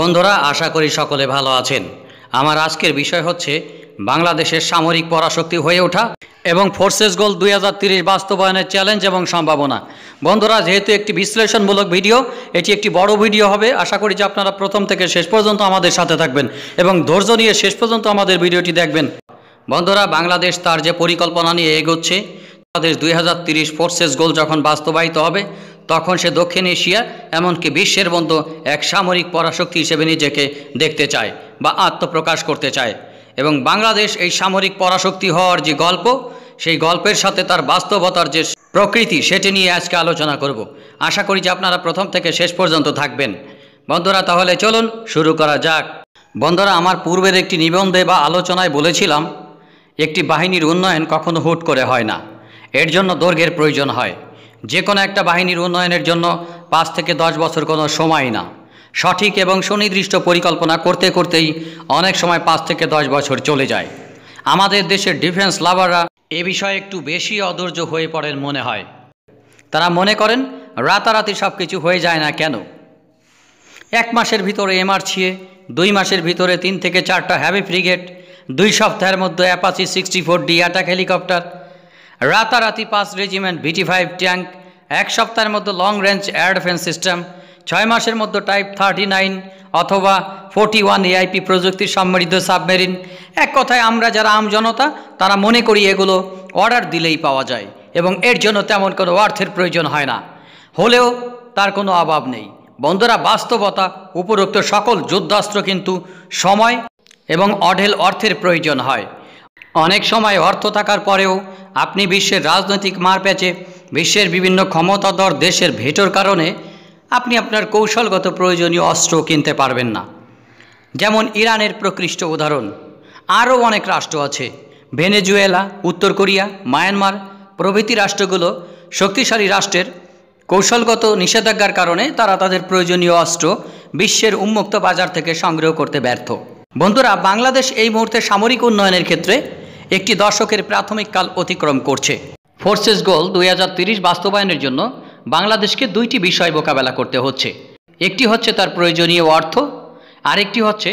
বন্ধুরা আশা করি সকলে ভালো আছেন আমার আজকের বিষয় হচ্ছে বাংলাদেশের সামরিক পরাশক্তি হয়ে ওঠা এবং ফোর্সেস গোল দুই বাস্তবায়নের চ্যালেঞ্জ এবং সম্ভাবনা বন্ধুরা যেহেতু একটি বিশ্লেষণমূলক ভিডিও এটি একটি বড় ভিডিও হবে আশা করি যে আপনারা প্রথম থেকে শেষ পর্যন্ত আমাদের সাথে থাকবেন এবং ধৈর্য নিয়ে শেষ পর্যন্ত আমাদের ভিডিওটি দেখবেন বন্ধুরা বাংলাদেশ তার যে পরিকল্পনা নিয়ে এগোচ্ছে তাদের দুই ফোর্সেস গোল যখন বাস্তবায়িত হবে তখন সে দক্ষিণ এশিয়া এমনকি বিশ্বের মতো এক সামরিক পরাশক্তি হিসেবে নিজেকে দেখতে চায় বা আত্মপ্রকাশ করতে চায় এবং বাংলাদেশ এই সামরিক পরাশক্তি হওয়ার যে গল্প সেই গল্পের সাথে তার বাস্তবতার যে প্রকৃতি সেটি নিয়ে আজকে আলোচনা করব আশা করি যে আপনারা প্রথম থেকে শেষ পর্যন্ত থাকবেন বন্ধুরা তাহলে চলুন শুরু করা যাক বন্ধুরা আমার পূর্বের একটি নিবন্ধে বা আলোচনায় বলেছিলাম একটি বাহিনীর উন্নয়ন কখনো হুট করে হয় না এর জন্য দৈর্ঘ্যের প্রয়োজন হয় যে কোনো একটা বাহিনীর উন্নয়নের জন্য পাঁচ থেকে দশ বছর কোনো সময় না সঠিক এবং সুনির্দিষ্ট পরিকল্পনা করতে করতেই অনেক সময় পাঁচ থেকে দশ বছর চলে যায় আমাদের দেশের ডিফেন্স লাভাররা এ বিষয়ে একটু বেশি অধৈর্য হয়ে পড়েন মনে হয় তারা মনে করেন রাতারাতি সব কিছু হয়ে যায় না কেন এক মাসের ভিতরে ছিয়ে দুই মাসের ভিতরে তিন থেকে চারটা হ্যাভি ফ্রিগেট দুই সপ্তাহের মধ্যে Apache sixty four D attack helicopter রাতারাতি পাঁচ রেজিমেন্ট ভিটি ফাইভ ট্যাঙ্ক এক সপ্তাহের মধ্যে লং রেঞ্জ ডিফেন্স সিস্টেম ছয় মাসের মধ্যে টাইপ থার্টি নাইন অথবা ফোর্টি ওয়ান এআইপি প্রযুক্তির সম্মিলিত সাবমেরিন এক কথায় আমরা যারা আমজনতা তারা মনে করি এগুলো অর্ডার দিলেই পাওয়া যায় এবং এর জন্য তেমন কোনো অর্থের প্রয়োজন হয় না হলেও তার কোনো অভাব নেই বন্ধুরা বাস্তবতা উপরোক্ত সকল যুদ্ধাস্ত্র কিন্তু সময় এবং অঢেল অর্থের প্রয়োজন হয় অনেক সময় অর্থ থাকার পরেও আপনি বিশ্বের রাজনৈতিক প্যাচে বিশ্বের বিভিন্ন ক্ষমতাধর দেশের ভেটোর কারণে আপনি আপনার কৌশলগত প্রয়োজনীয় অস্ত্র কিনতে পারবেন না যেমন ইরানের প্রকৃষ্ট উদাহরণ আরও অনেক রাষ্ট্র আছে ভেনেজুয়েলা উত্তর কোরিয়া মায়ানমার প্রভৃতি রাষ্ট্রগুলো শক্তিশালী রাষ্ট্রের কৌশলগত নিষেধাজ্ঞার কারণে তারা তাদের প্রয়োজনীয় অস্ত্র বিশ্বের উন্মুক্ত বাজার থেকে সংগ্রহ করতে ব্যর্থ বন্ধুরা বাংলাদেশ এই মুহূর্তে সামরিক উন্নয়নের ক্ষেত্রে একটি দশকের প্রাথমিক কাল অতিক্রম করছে ফোর্সেস গোল দুই বাস্তবায়নের জন্য বাংলাদেশকে দুইটি বিষয় মোকাবেলা করতে হচ্ছে একটি হচ্ছে তার প্রয়োজনীয় অর্থ আরেকটি হচ্ছে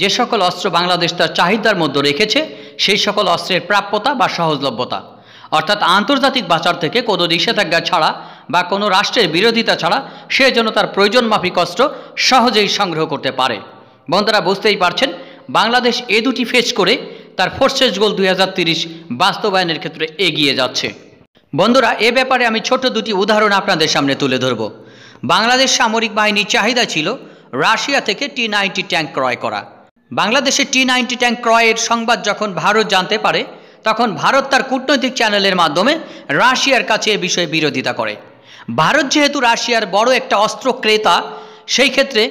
যে সকল অস্ত্র বাংলাদেশ তার চাহিদার মধ্যে রেখেছে সেই সকল অস্ত্রের প্রাপ্যতা বা সহজলভ্যতা অর্থাৎ আন্তর্জাতিক বাজার থেকে কোনো নিষেধাজ্ঞা ছাড়া বা কোনো রাষ্ট্রের বিরোধিতা ছাড়া সে যেন তার প্রয়োজন মাফিক অস্ত্র সহজেই সংগ্রহ করতে পারে বন্ধুরা বুঝতেই পারছেন বাংলাদেশ এ দুটি ফেস করে তার ফোর্সেস গোল দুই বাস্তবায়নের ক্ষেত্রে এগিয়ে যাচ্ছে বন্ধুরা এ ব্যাপারে আমি ছোট দুটি উদাহরণ আপনাদের সামনে তুলে ধরব বাংলাদেশ সামরিক বাহিনীর চাহিদা ছিল রাশিয়া থেকে টি নাইনটি ট্যাঙ্ক ক্রয় করা বাংলাদেশের টি নাইনটি ট্যাঙ্ক ক্রয়ের সংবাদ যখন ভারত জানতে পারে তখন ভারত তার কূটনৈতিক চ্যানেলের মাধ্যমে রাশিয়ার কাছে এ বিষয়ে বিরোধিতা করে ভারত যেহেতু রাশিয়ার বড় একটা অস্ত্র ক্রেতা সেই ক্ষেত্রে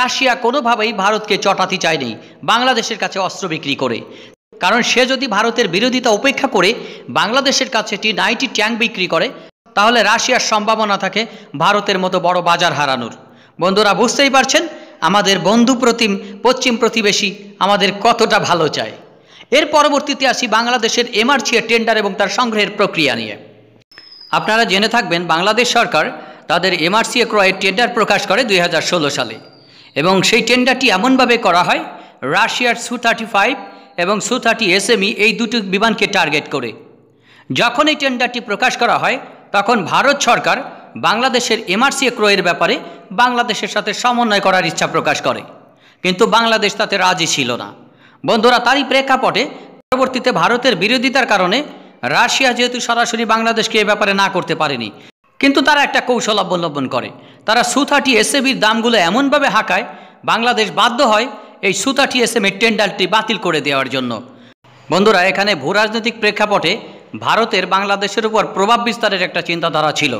রাশিয়া কোনোভাবেই ভারতকে চটাতে চায়নি বাংলাদেশের কাছে অস্ত্র বিক্রি করে কারণ সে যদি ভারতের বিরোধিতা উপেক্ষা করে বাংলাদেশের কাছে টি নাইটি ট্যাঙ্ক বিক্রি করে তাহলে রাশিয়ার সম্ভাবনা থাকে ভারতের মতো বড় বাজার হারানোর বন্ধুরা বুঝতেই পারছেন আমাদের বন্ধু প্রতিম পশ্চিম প্রতিবেশী আমাদের কতটা ভালো চায় এর পরবর্তীতে আসি বাংলাদেশের এমআরসিএ টেন্ডার এবং তার সংগ্রহের প্রক্রিয়া নিয়ে আপনারা জেনে থাকবেন বাংলাদেশ সরকার তাদের এমআরসিএ ক্রয়ের টেন্ডার প্রকাশ করে দুই সালে এবং সেই টেন্ডারটি এমনভাবে করা হয় রাশিয়ার সু থার্টি ফাইভ এবং সু থার্টি এসএমই এই দুটি বিমানকে টার্গেট করে যখন এই টেন্ডারটি প্রকাশ করা হয় তখন ভারত সরকার বাংলাদেশের এমআরসিএ ক্রয়ের ব্যাপারে বাংলাদেশের সাথে সমন্বয় করার ইচ্ছা প্রকাশ করে কিন্তু বাংলাদেশ তাতে রাজি ছিল না বন্ধুরা তারই প্রেক্ষাপটে পরবর্তীতে ভারতের বিরোধিতার কারণে রাশিয়া যেহেতু সরাসরি বাংলাদেশকে এ ব্যাপারে না করতে পারেনি কিন্তু তারা একটা কৌশল অবলম্বন করে তারা সু থার্টি এসএবির দামগুলো এমনভাবে হাঁকায় বাংলাদেশ বাধ্য হয় এই সুতাটি এসএম এর টেন্ডারটি বাতিল করে দেওয়ার জন্য বন্ধুরা এখানে ভূ রাজনৈতিক প্রেক্ষাপটে ভারতের বাংলাদেশের উপর প্রভাব বিস্তারের একটা চিন্তাধারা ছিল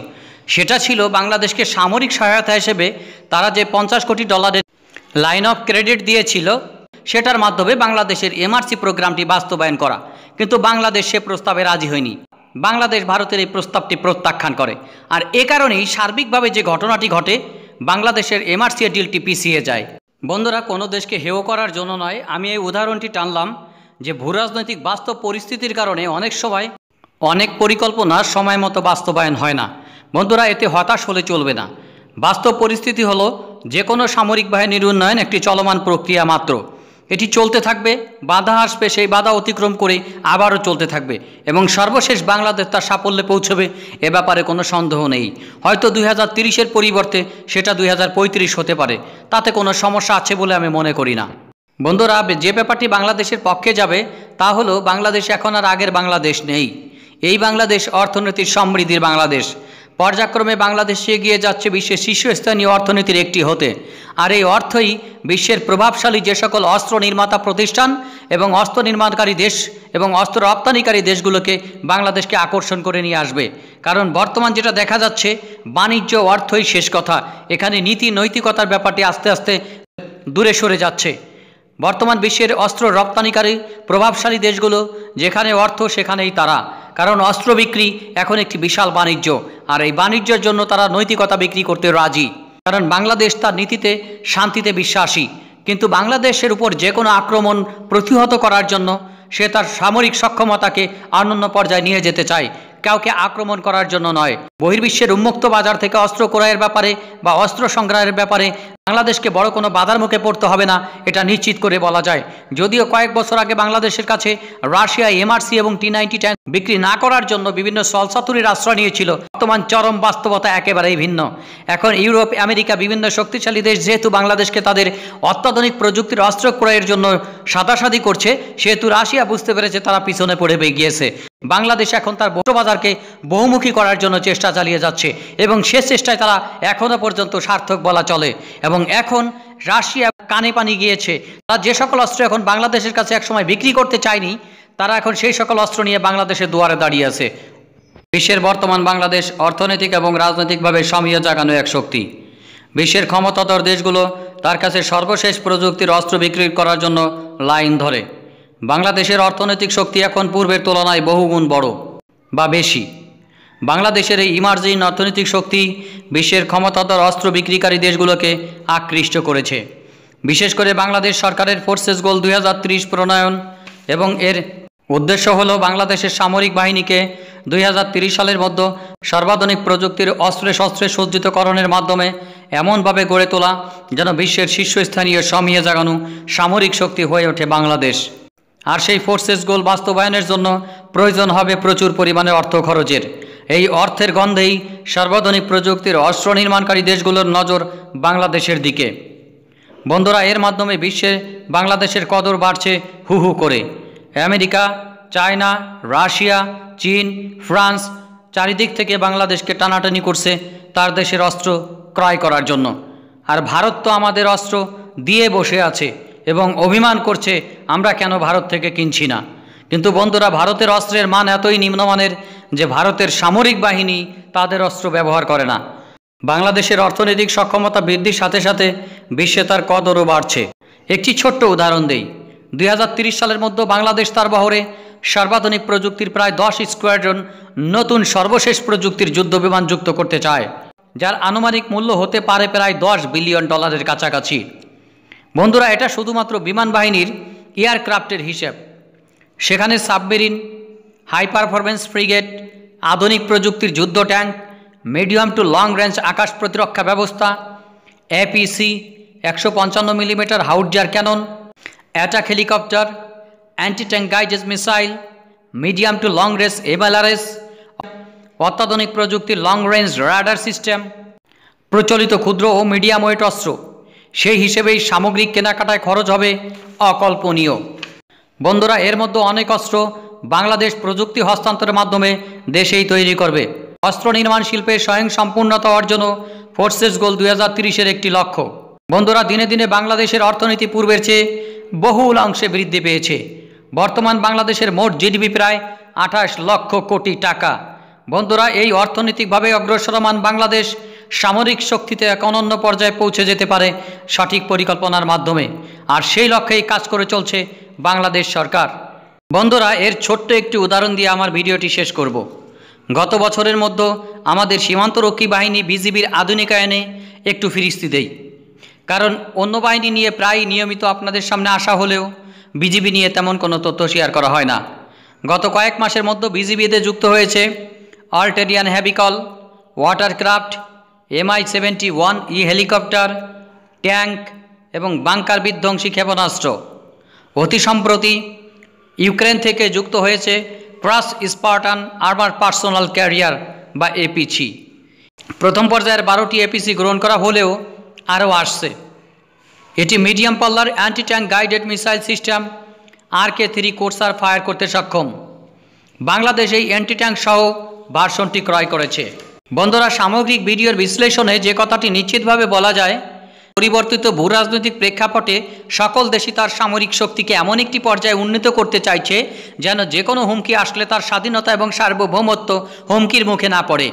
সেটা ছিল বাংলাদেশকে সামরিক সহায়তা হিসেবে তারা যে পঞ্চাশ কোটি ডলারের লাইন অফ ক্রেডিট দিয়েছিল সেটার মাধ্যমে বাংলাদেশের এমআরসি প্রোগ্রামটি বাস্তবায়ন করা কিন্তু বাংলাদেশ সে প্রস্তাবে রাজি হয়নি বাংলাদেশ ভারতের এই প্রস্তাবটি প্রত্যাখ্যান করে আর এ কারণেই সার্বিকভাবে যে ঘটনাটি ঘটে বাংলাদেশের এমআরসি ডিলটি পিছিয়ে যায় বন্ধুরা কোনো দেশকে হেয় করার জন্য নয় আমি এই উদাহরণটি টানলাম যে ভূ রাজনৈতিক বাস্তব পরিস্থিতির কারণে অনেক সময় অনেক পরিকল্পনা সময় মতো বাস্তবায়ন হয় না বন্ধুরা এতে হতাশ হলে চলবে না বাস্তব পরিস্থিতি হলো যে কোনো সামরিক বাহিনীর উন্নয়ন একটি চলমান প্রক্রিয়া মাত্র এটি চলতে থাকবে বাধা আসবে সেই বাধা অতিক্রম করে আবারও চলতে থাকবে এবং সর্বশেষ বাংলাদেশ তার সাফল্যে পৌঁছবে এ ব্যাপারে কোনো সন্দেহ নেই হয়তো দুই হাজার পরিবর্তে সেটা দুই হতে পারে তাতে কোনো সমস্যা আছে বলে আমি মনে করি না বন্ধুরা যে ব্যাপারটি বাংলাদেশের পক্ষে যাবে তা হলো বাংলাদেশ এখন আর আগের বাংলাদেশ নেই এই বাংলাদেশ অর্থনীতির সমৃদ্ধির বাংলাদেশ পর্যায়ক্রমে বাংলাদেশ এগিয়ে যাচ্ছে বিশ্বের শীর্ষস্থানীয় অর্থনীতির একটি হতে আর এই অর্থই বিশ্বের প্রভাবশালী যে সকল অস্ত্র নির্মাতা প্রতিষ্ঠান এবং অস্ত্র নির্মাণকারী দেশ এবং অস্ত্র রপ্তানিকারী দেশগুলোকে বাংলাদেশকে আকর্ষণ করে নিয়ে আসবে কারণ বর্তমান যেটা দেখা যাচ্ছে বাণিজ্য অর্থই শেষ কথা এখানে নীতি নৈতিকতার ব্যাপারটি আস্তে আস্তে দূরে সরে যাচ্ছে বর্তমান বিশ্বের অস্ত্র রপ্তানিকারী প্রভাবশালী দেশগুলো যেখানে অর্থ সেখানেই তারা কারণ অস্ত্র বিক্রি এখন একটি বিশাল বাণিজ্য আর এই বাণিজ্যের জন্য তারা নৈতিকতা বিক্রি করতে রাজি কারণ বাংলাদেশ তার নীতিতে শান্তিতে বিশ্বাসী কিন্তু বাংলাদেশের উপর যে কোনো আক্রমণ প্রতিহত করার জন্য সে তার সামরিক সক্ষমতাকে অনন্য পর্যায়ে নিয়ে যেতে চায় কাউকে আক্রমণ করার জন্য নয় বহির্বিশ্বের উন্মুক্ত বাজার থেকে অস্ত্র ক্রয়ের ব্যাপারে বা অস্ত্র সংগ্রহের ব্যাপারে বাংলাদেশকে বড় কোনো বাধার মুখে পড়তে হবে না এটা নিশ্চিত করে বলা যায় যদিও কয়েক বছর আগে বাংলাদেশের কাছে রাশিয়া এমআরসি এবং টি নাইনটি ট্যাঙ্ক বিক্রি না করার জন্য বিভিন্ন সলসাতুরির আশ্রয় নিয়েছিল বর্তমান চরম বাস্তবতা একেবারেই ভিন্ন এখন ইউরোপ আমেরিকা বিভিন্ন শক্তিশালী দেশ যেহেতু বাংলাদেশকে তাদের অত্যাধুনিক প্রযুক্তির অস্ত্র ক্রয়ের জন্য সাদাসাদি করছে সেহেতু রাশিয়া বুঝতে পেরেছে তারা পিছনে পড়ে গিয়েছে বাংলাদেশ এখন তার বড় বাজারকে বহুমুখী করার জন্য চেষ্টা চালিয়ে যাচ্ছে এবং সে চেষ্টায় তারা এখনও পর্যন্ত সার্থক বলা চলে এবং এবং এখন রাশিয়া কানে পানি গিয়েছে তারা যে সকল অস্ত্র এখন বাংলাদেশের কাছে একসময় বিক্রি করতে চায়নি তারা এখন সেই সকল অস্ত্র নিয়ে বাংলাদেশের দুয়ারে দাঁড়িয়ে আছে বিশ্বের বর্তমান বাংলাদেশ অর্থনৈতিক এবং রাজনৈতিকভাবে সমীয় জাগানো এক শক্তি বিশ্বের ক্ষমতাধর দেশগুলো তার কাছে সর্বশেষ প্রযুক্তির অস্ত্র বিক্রি করার জন্য লাইন ধরে বাংলাদেশের অর্থনৈতিক শক্তি এখন পূর্বের তুলনায় বহুগুণ বড় বা বেশি বাংলাদেশের এই ইমার্জিং অর্থনৈতিক শক্তি বিশ্বের ক্ষমতাধর অস্ত্র বিক্রিকারী দেশগুলোকে আকৃষ্ট করেছে বিশেষ করে বাংলাদেশ সরকারের ফোর্সেস গোল দুই প্রণয়ন এবং এর উদ্দেশ্য হল বাংলাদেশের সামরিক বাহিনীকে দুই সালের মধ্যে সর্বাধুনিক প্রযুক্তির অস্ত্রে শস্ত্রে সজ্জিতকরণের মাধ্যমে এমনভাবে গড়ে তোলা যেন বিশ্বের শীর্ষস্থানীয় সমিয়ে জাগানো সামরিক শক্তি হয়ে ওঠে বাংলাদেশ আর সেই ফোর্সেস গোল বাস্তবায়নের জন্য প্রয়োজন হবে প্রচুর পরিমাণে অর্থ খরচের এই অর্থের গন্ধেই সর্বাধুনিক প্রযুক্তির অস্ত্র নির্মাণকারী দেশগুলোর নজর বাংলাদেশের দিকে বন্ধুরা এর মাধ্যমে বিশ্বে বাংলাদেশের কদর বাড়ছে হু হু করে আমেরিকা চায়না রাশিয়া চীন ফ্রান্স চারিদিক থেকে বাংলাদেশকে টানাটানি করছে তার দেশের অস্ত্র ক্রয় করার জন্য আর ভারত তো আমাদের অস্ত্র দিয়ে বসে আছে এবং অভিমান করছে আমরা কেন ভারত থেকে কিনছি না কিন্তু বন্ধুরা ভারতের অস্ত্রের মান এতই নিম্নমানের যে ভারতের সামরিক বাহিনী তাদের অস্ত্র ব্যবহার করে না বাংলাদেশের অর্থনৈতিক সক্ষমতা বৃদ্ধির সাথে সাথে বিশ্বে তার কদরও বাড়ছে একটি ছোট্ট উদাহরণ দেই দুই সালের মধ্যে বাংলাদেশ তার বহরে সর্বাধুনিক প্রযুক্তির প্রায় দশ স্কোয়াড্রন নতুন সর্বশেষ প্রযুক্তির যুদ্ধ বিমান যুক্ত করতে চায় যার আনুমানিক মূল্য হতে পারে প্রায় দশ বিলিয়ন ডলারের কাছাকাছি বন্ধুরা এটা শুধুমাত্র বিমান বাহিনীর এয়ারক্রাফটের হিসেব সেখানে সাবমেরিন হাই পারফরমেন্স ফ্রিগেট আধুনিক প্রযুক্তির যুদ্ধ tank medium to long range আকাশ প্রতিরক্ষা ব্যবস্থা এপিসি একশো পঞ্চান্ন millimetre howitzer cannon attack helicopter anti tank guided missile medium to long range MLRS অত্যাধুনিক প্রযুক্তির লং রেঞ্জ রাডার সিস্টেম প্রচলিত ক্ষুদ্র ও মিডিয়াম ওয়েট অস্ত্র সেই হিসেবেই সামগ্রিক কেনাকাটায় খরচ হবে অকল্পনীয় বন্ধুরা এর মধ্যে অনেক অস্ত্র বাংলাদেশ প্রযুক্তি হস্তান্তরের মাধ্যমে দেশেই তৈরি করবে অস্ত্র নির্মাণ শিল্পে স্বয়ংসম্পূর্ণতা অর্জনও ফোর্সেস গোল দুই হাজার তিরিশের একটি লক্ষ্য বন্ধুরা দিনে দিনে বাংলাদেশের অর্থনীতি পূর্বের চেয়ে বহুল অংশে বৃদ্ধি পেয়েছে বর্তমান বাংলাদেশের মোট জিডিপি প্রায় আঠাশ লক্ষ কোটি টাকা বন্ধুরা এই অর্থনৈতিকভাবে অগ্রসরমান বাংলাদেশ সামরিক শক্তিতে এক অনন্য পর্যায়ে পৌঁছে যেতে পারে সঠিক পরিকল্পনার মাধ্যমে আর সেই লক্ষ্যেই কাজ করে চলছে বাংলাদেশ সরকার বন্ধুরা এর ছোট্ট একটি উদাহরণ দিয়ে আমার ভিডিওটি শেষ করব গত বছরের মধ্যে আমাদের সীমান্তরক্ষী বাহিনী বিজিবির আধুনিকায়নে একটু ফিরিস্তি দেয় কারণ অন্য বাহিনী নিয়ে প্রায় নিয়মিত আপনাদের সামনে আসা হলেও বিজিবি নিয়ে তেমন কোনো তথ্য শেয়ার করা হয় না গত কয়েক মাসের মধ্যে বিজিবিতে যুক্ত হয়েছে all terrain vehicle watercraft MI seventy one E helicopter tank এবং বাংকার বিধ্বংসী ক্ষেপণাস্ত্র অতি সম্প্রতি ইউক্রেন থেকে যুক্ত হয়েছে ক্রাস স্পার্টান আর্মার পার্সোনাল ক্যারিয়ার বা এপিসি প্রথম পর্যায়ের বারোটি এপিসি গ্রহণ করা হলেও আরও আসছে এটি মিডিয়াম পাল্লার anti tank guided missile system R K three Corsar fire করতে সক্ষম বাংলাদেশ এই অ্যান্টি ট্যাঙ্ক সহ ভার্সনটি ক্রয় করেছে বন্ধুরা সামগ্রিক ভিডিওর বিশ্লেষণে যে কথাটি নিশ্চিতভাবে বলা যায় পরিবর্তিত ভূরাজনৈতিক প্রেক্ষাপটে সকল দেশই তার সামরিক শক্তিকে এমন একটি পর্যায়ে উন্নীত করতে চাইছে যেন যে কোনো হুমকি আসলে তার স্বাধীনতা এবং সার্বভৌমত্ব হুমকির মুখে না পড়ে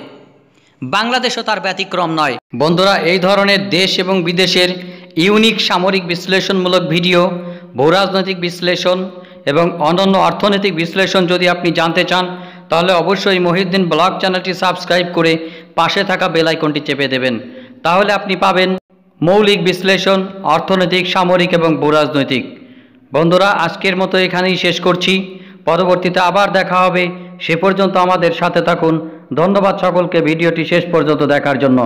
বাংলাদেশও তার ব্যতিক্রম নয় বন্ধুরা এই ধরনের দেশ এবং বিদেশের ইউনিক সামরিক বিশ্লেষণমূলক ভিডিও ভূরাজনৈতিক বিশ্লেষণ এবং অন্যান্য অর্থনৈতিক বিশ্লেষণ যদি আপনি জানতে চান তাহলে অবশ্যই মহিউদ্দিন ব্লগ চ্যানেলটি সাবস্ক্রাইব করে পাশে থাকা বেলাইকনটি চেপে দেবেন তাহলে আপনি পাবেন মৌলিক বিশ্লেষণ অর্থনৈতিক সামরিক এবং ভূরাজনৈতিক বন্ধুরা আজকের মতো এখানেই শেষ করছি পরবর্তীতে আবার দেখা হবে সে পর্যন্ত আমাদের সাথে থাকুন ধন্যবাদ সকলকে ভিডিওটি শেষ পর্যন্ত দেখার জন্য